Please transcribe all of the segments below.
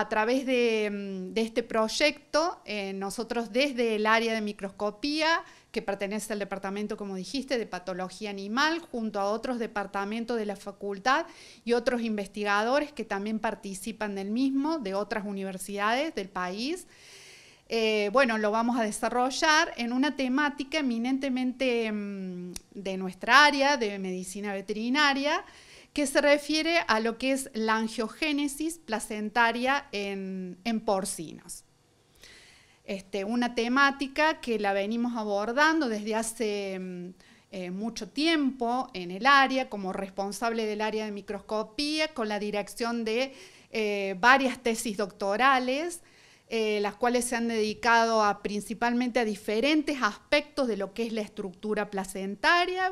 a través de, mm, este proyecto, eh, nosotros desde el área de microscopía, que pertenece al departamento, como dijiste, de patología animal, junto a otros departamentos de la facultad y otros investigadores que también participan del mismo, de otras universidades del país. Eh, bueno, lo vamos a desarrollar en una temática eminentemente mm, de nuestra área de medicina veterinaria, que se refiere a lo que es la angiogénesis placentaria en, porcinos. Este, una temática que la venimos abordando desde hace mm, eh, mucho tiempo en el área, como responsable del área de microscopía, con la dirección de eh, varias tesis doctorales, eh, las cuales se han dedicado a, principalmente a diferentes aspectos de lo que es la estructura placentaria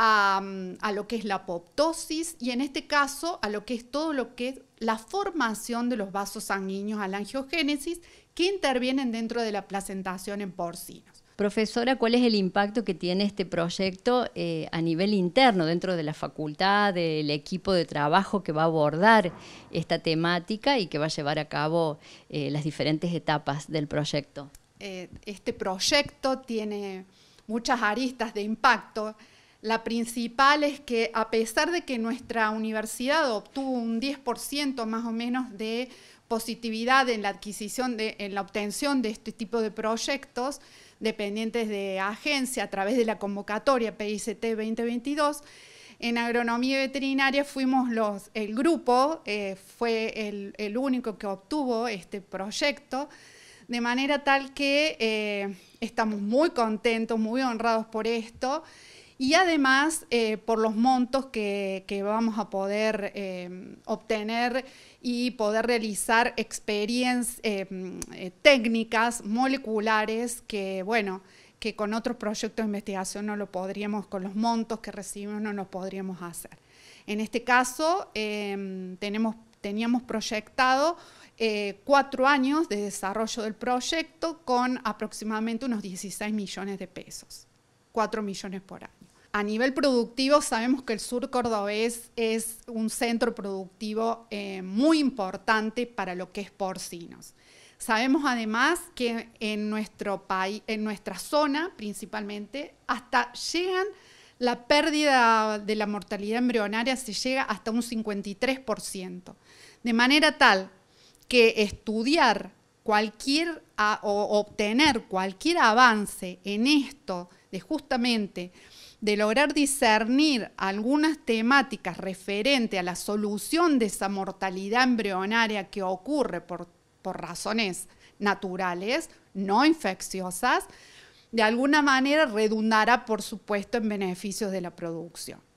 a, lo que es la apoptosis y en este caso a lo que es todo lo que es la formación de los vasos sanguíneos a la angiogénesis que intervienen dentro de la placentación en porcinos. Profesora, ¿cuál es el impacto que tiene este proyecto eh, a nivel interno dentro de la facultad, del equipo de trabajo que va a abordar esta temática y que va a llevar a cabo eh, las diferentes etapas del proyecto? Eh, este proyecto tiene muchas aristas de impacto. La principal es que a pesar de que nuestra universidad obtuvo un 10% más o menos de positividad en la adquisición, de, en la obtención de este tipo de proyectos dependientes de agencia a través de la convocatoria PICT 2022, en agronomía y veterinaria fuimos los, el grupo eh, fue el, único que obtuvo este proyecto, de manera tal que eh, estamos muy contentos, muy honrados por esto y además eh, por los montos que, vamos a poder eh, obtener y poder realizar experiencias eh, mm, técnicas moleculares que, bueno, que con otros proyectos de investigación no lo podríamos, con los montos que recibimos no lo podríamos hacer. En este caso, em, teníamos proyectado cuatro años de desarrollo del proyecto con aproximadamente unos 16 millones de pesos, Cuatro millones por año. A nivel productivo, sabemos que el sur cordobés es un centro productivo eh, muy importante para lo que es porcinos. Sabemos además que en nuestro país, en nuestra zona principalmente, hasta llegan la pérdida de la mortalidad embrionaria se llega hasta un 53%. De manera tal que estudiar cualquier o obtener cualquier avance en esto de justamente de lograr discernir algunas temáticas referentes a la solución de esa mortalidad embrionaria que ocurre por, por razones naturales, no infecciosas, de alguna manera redundará, por supuesto, en beneficios de la producción.